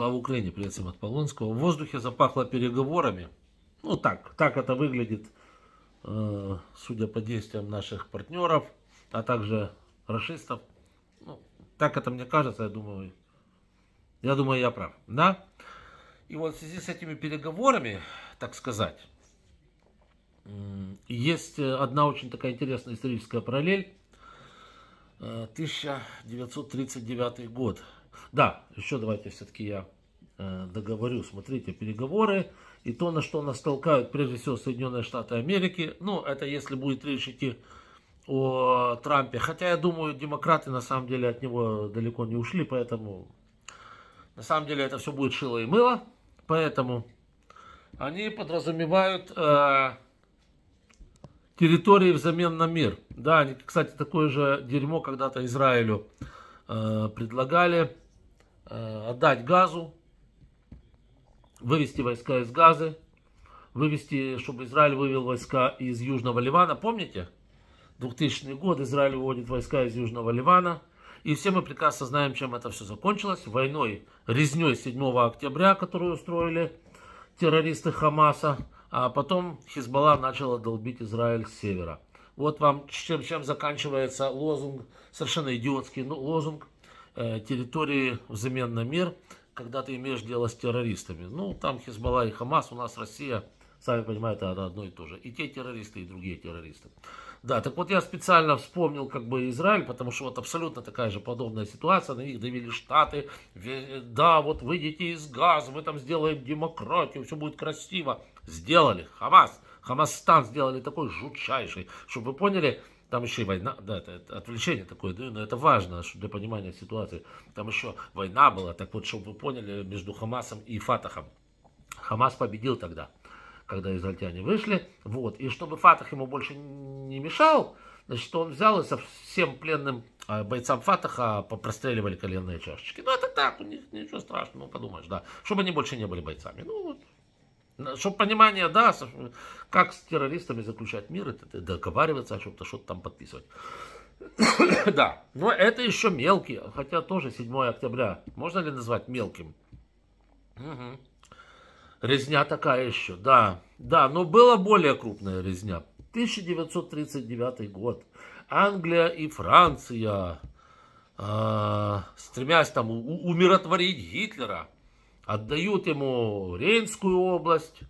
Слава Украине, привет всем от Полонского. В воздухе запахло переговорами. Ну так, так это выглядит, э, судя по действиям наших партнеров, а также расистов. Ну, так это мне кажется, я думаю, я думаю, я прав. Да? И вот в связи с этими переговорами, так сказать, есть э, одна очень такая интересная историческая параллель. 1939 э, год. Да, еще давайте все-таки я э, договорю, смотрите, переговоры и то, на что нас толкают, прежде всего, Соединенные Штаты Америки. Ну, это если будет речь идти о Трампе. Хотя, я думаю, демократы на самом деле от него далеко не ушли, поэтому на самом деле это все будет шило и мыло. Поэтому они подразумевают э, территории взамен на мир. Да, они, кстати, такое же дерьмо когда-то Израилю э, предлагали Э, отдать газу, вывести войска из Газы, вывести, чтобы Израиль вывел войска из Южного Ливана. Помните? 2000 год Израиль выводит войска из Южного Ливана. И все мы прекрасно знаем, чем это все закончилось. Войной, резней 7 октября, которую устроили террористы Хамаса. А потом Хизбалла начала долбить Израиль с севера. Вот вам чем, чем заканчивается лозунг, совершенно идиотский ну, лозунг Э, территории взамен на мир, когда ты имеешь дело с террористами. Ну, там Хизбалла и Хамас, у нас Россия, сами понимаете, это одно и то же. И те террористы, и другие террористы. Да, так вот я специально вспомнил как бы Израиль, потому что вот абсолютно такая же подобная ситуация, на них давили Штаты, да, вот выйдите из газа, мы там сделаем демократию, все будет красиво. Сделали, Хамас, ХАМАСТАН сделали такой жутчайший, чтобы вы поняли, там еще и война, да, это, отвлечение такое, да, но это важно для понимания ситуации. Там еще война была, так вот, чтобы вы поняли, между Хамасом и Фатахом. Хамас победил тогда, когда израильтяне вышли, вот, и чтобы Фатах ему больше не мешал, значит, он взял и со всем пленным а, бойцам Фатаха простреливали коленные чашечки. Ну, это так, у них ничего страшного, подумаешь, да, чтобы они больше не были бойцами. Ну, вот, ну, Чтобы понимание, да, как с террористами заключать мир, договариваться о чем-то, что-то там подписывать. да, но это еще мелкие, хотя тоже 7 октября. Можно ли назвать мелким? Угу. Резня такая еще, да. Да, но была более крупная резня. 1939 год. Англия и Франция, э, стремясь там умиротворить Гитлера, отдают ему Рейнскую область,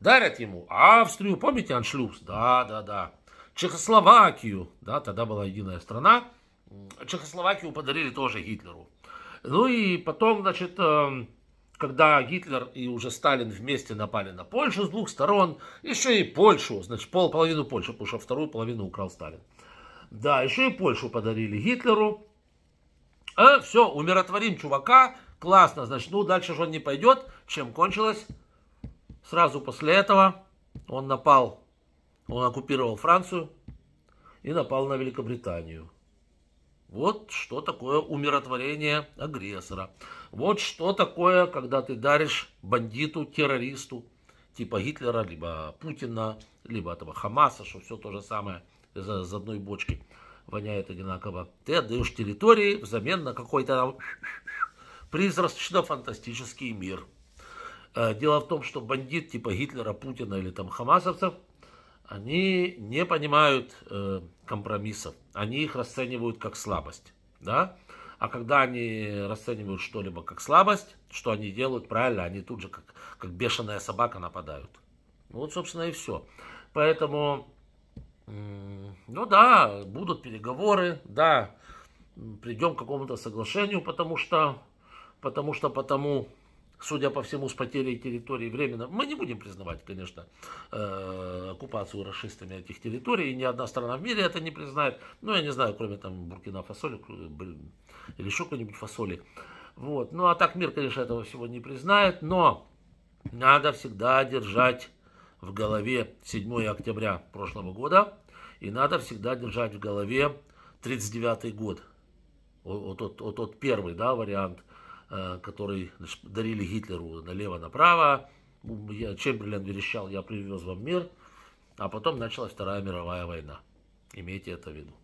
дарят ему Австрию, помните Аншлюс? Да, да, да. Чехословакию, да, тогда была единая страна. Чехословакию подарили тоже Гитлеру. Ну и потом, значит, эм, когда Гитлер и уже Сталин вместе напали на Польшу с двух сторон, еще и Польшу, значит, пол, половину Польши, потому что вторую половину украл Сталин. Да, еще и Польшу подарили Гитлеру. А, э, все, умиротворим чувака, Классно, значит, ну дальше же он не пойдет. Чем кончилось? Сразу после этого он напал, он оккупировал Францию и напал на Великобританию. Вот что такое умиротворение агрессора. Вот что такое, когда ты даришь бандиту, террористу, типа Гитлера, либо Путина, либо этого Хамаса, что все то же самое из, из одной бочки воняет одинаково. Ты отдаешь территории взамен на какой-то там призрачно-фантастический мир. Э, дело в том, что бандит типа Гитлера, Путина или там хамасовцев, они не понимают э, компромиссов, они их расценивают как слабость, да? А когда они расценивают что-либо как слабость, что они делают правильно, они тут же как, как бешеная собака нападают. Вот, собственно, и все. Поэтому, ну да, будут переговоры, да, придем к какому-то соглашению, потому что потому что потому, судя по всему, с потерей территории временно, мы не будем признавать, конечно, э, оккупацию расистами этих территорий, и ни одна страна в мире это не признает, ну, я не знаю, кроме там Буркина Фасоли или еще какой-нибудь Фасоли. Вот. Ну, а так мир, конечно, этого всего не признает, но надо всегда держать в голове 7 октября прошлого года, и надо всегда держать в голове 39 год, вот тот, вот, первый да, вариант – Э, который значит, дарили Гитлеру налево-направо. Я, Чемберлен верещал, я привез вам мир. А потом началась Вторая мировая война. Имейте это в виду.